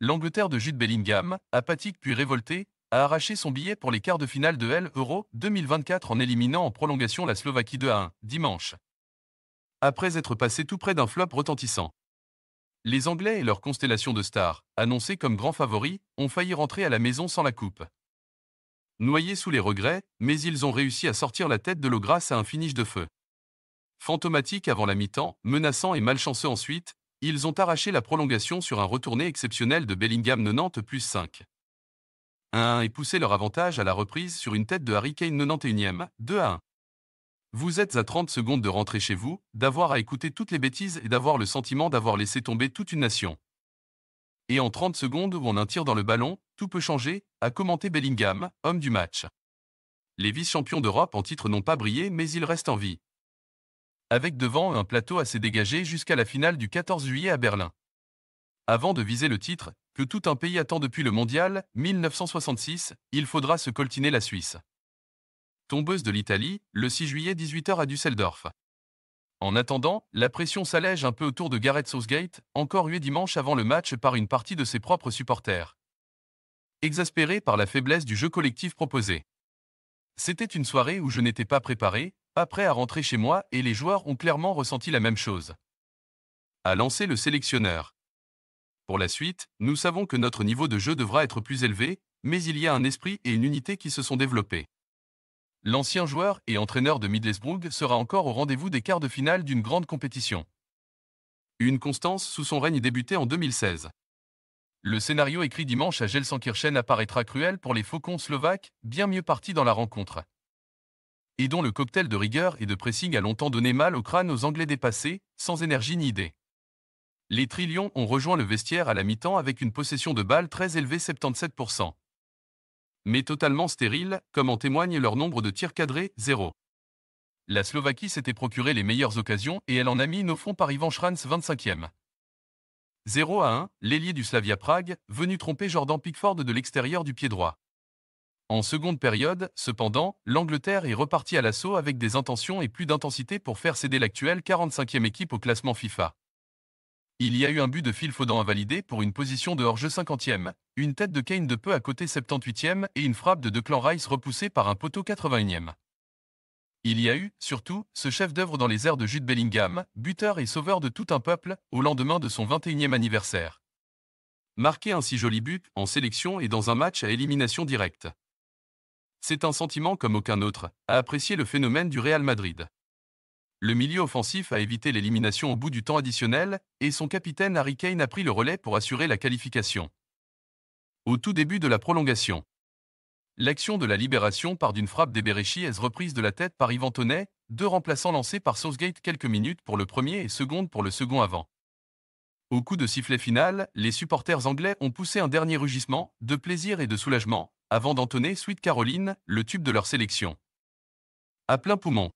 L'Angleterre de Jude Bellingham, apathique puis révolté, a arraché son billet pour les quarts de finale de L Euro 2024 en éliminant en prolongation la Slovaquie 2 à 1, dimanche. Après être passé tout près d'un flop retentissant. Les Anglais et leur constellation de stars, annoncés comme grands favoris, ont failli rentrer à la maison sans la coupe. Noyés sous les regrets, mais ils ont réussi à sortir la tête de l'eau grâce à un finish de feu. Fantomatique avant la mi-temps, menaçant et malchanceux ensuite, ils ont arraché la prolongation sur un retourné exceptionnel de Bellingham 90 plus 5. 1 et poussé leur avantage à la reprise sur une tête de Harry Kane 91e, 2 1. Vous êtes à 30 secondes de rentrer chez vous, d'avoir à écouter toutes les bêtises et d'avoir le sentiment d'avoir laissé tomber toute une nation. Et en 30 secondes où on un tir dans le ballon, tout peut changer, a commenté Bellingham, homme du match. Les vice-champions d'Europe en titre n'ont pas brillé mais ils restent en vie avec devant un plateau assez dégagé jusqu'à la finale du 14 juillet à Berlin. Avant de viser le titre, que tout un pays attend depuis le mondial 1966, il faudra se coltiner la Suisse. Tombeuse de l'Italie, le 6 juillet 18h à Düsseldorf. En attendant, la pression s'allège un peu autour de Gareth Southgate, encore hué dimanche avant le match par une partie de ses propres supporters. Exaspéré par la faiblesse du jeu collectif proposé. C'était une soirée où je n'étais pas préparé, prêt à rentrer chez moi et les joueurs ont clairement ressenti la même chose. A lancé le sélectionneur. Pour la suite, nous savons que notre niveau de jeu devra être plus élevé, mais il y a un esprit et une unité qui se sont développés. L'ancien joueur et entraîneur de Middlesbrough sera encore au rendez-vous des quarts de finale d'une grande compétition. Une constance sous son règne débuté en 2016. Le scénario écrit dimanche à Gelsenkirchen apparaîtra cruel pour les faucons slovaques, bien mieux partis dans la rencontre et dont le cocktail de rigueur et de pressing a longtemps donné mal au crâne aux Anglais dépassés, sans énergie ni idée. Les Trillions ont rejoint le vestiaire à la mi-temps avec une possession de balles très élevée 77%. Mais totalement stérile, comme en témoigne leur nombre de tirs cadrés, 0. La Slovaquie s'était procuré les meilleures occasions et elle en a mis nos fonds par Ivan Schranz 25e. 0 à 1, l'ailier du Slavia Prague, venu tromper Jordan Pickford de l'extérieur du pied droit. En seconde période, cependant, l'Angleterre est repartie à l'assaut avec des intentions et plus d'intensité pour faire céder l'actuelle 45e équipe au classement FIFA. Il y a eu un but de Phil Foden invalidé pour une position de hors-jeu 50e, une tête de Kane de peu à côté 78e et une frappe de Declan Rice repoussée par un poteau 81e. Il y a eu, surtout, ce chef d'œuvre dans les airs de Jude Bellingham, buteur et sauveur de tout un peuple, au lendemain de son 21e anniversaire. Marqué un si joli but, en sélection et dans un match à élimination directe. C'est un sentiment comme aucun autre, à apprécier le phénomène du Real Madrid. Le milieu offensif a évité l'élimination au bout du temps additionnel, et son capitaine Harry Kane a pris le relais pour assurer la qualification. Au tout début de la prolongation, l'action de la libération part d'une frappe est reprise de la tête par Yvan Tonnet, deux remplaçants lancés par Southgate quelques minutes pour le premier et seconde pour le second avant. Au coup de sifflet final, les supporters anglais ont poussé un dernier rugissement, de plaisir et de soulagement, avant d'entonner Sweet Caroline, le tube de leur sélection. À plein poumon.